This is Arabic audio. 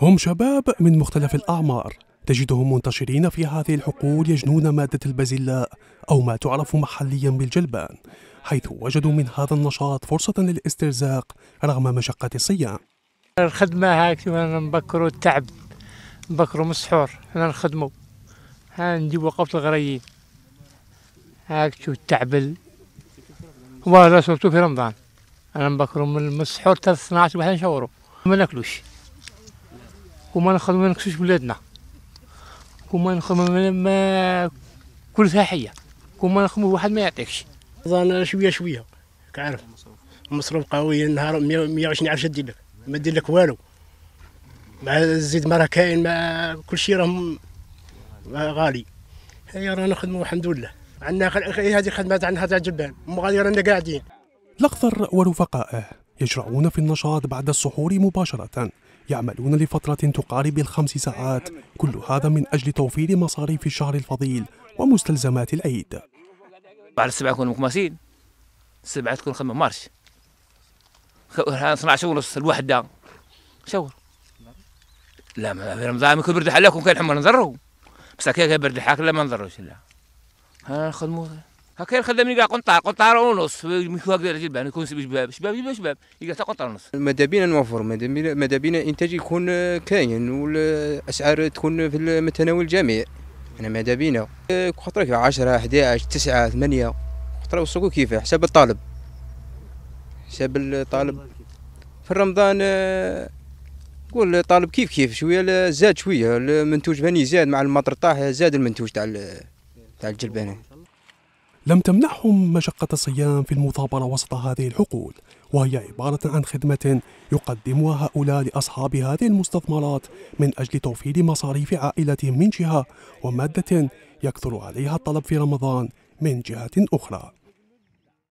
هم شباب من مختلف الأعمار تجدهم منتشرين في هذه الحقول يجنون مادة البازلاء أو ما تعرف محليا بالجلبان حيث وجدوا من هذا النشاط فرصة للاسترزاق رغم مشقة الصيام الخدمة هاك نبكروا التعب نبكروا مسحور احنا هنا نخدموا نجيبوا قبط الغريين هاك شو التعبل ولا سورتو في رمضان انا نبكروا من المسحور حتى 12 واحد نشوروا ما ناكلوش وما نخدم ما نكسوش بلادنا وما نخدم ما كل حيه وما نخدم واحد ما يعطيكش زانا شويه شويه كعرف مصروف قوي النهار 120 عرش دير لك ما دير لك والو مع الزيت ما راه كاين مع كل شيء راه غالي هي رانا نخدموا الحمد لله عندنا هذه خدمات عندها تاع جبان غالي رانا قاعدين الأخضر ورفقائه يجرؤون في النشاط بعد السحور مباشرة يعملون لفترة تقارب الخمس ساعات كل هذا من أجل توفير مصاريف الشهر الفضيل ومستلزمات العيد بعد السبعة يكونوا مكماسين السبعة تكون خمم مارش 12 ونص الوحدة شهور لا ما في رمضان يكون برد حلاكم كان حمر نضروا بس كي برد حاك لا ما نضروش لا ها خدموا هكير خدمني قاع قنطار قنطار ونص مش واقدر اجيب يعني يكون شباب شباب شباب شباب يقع قنطار ونص مادابينا نوفر مادابينا مادابينا انتاج يكون كاين والاسعار تكون في متناول الجميع انا ماذا بينا خطرك 10 11 9 8 خطره وسوق كيف حساب الطالب حساب الطالب في رمضان نقول الطالب كيف كيف شويه زاد شويه المنتوج بني زاد مع المطر طاح زاد المنتوج تاع تاع الجلبانه لم تمنحهم مشقة الصيام في المثابرة وسط هذه الحقول وهي عبارة عن خدمة يقدمها هؤلاء لأصحاب هذه المستثمرات من أجل توفير مصاريف عائلتهم من جهة ومادة يكثر عليها الطلب في رمضان من جهة أخرى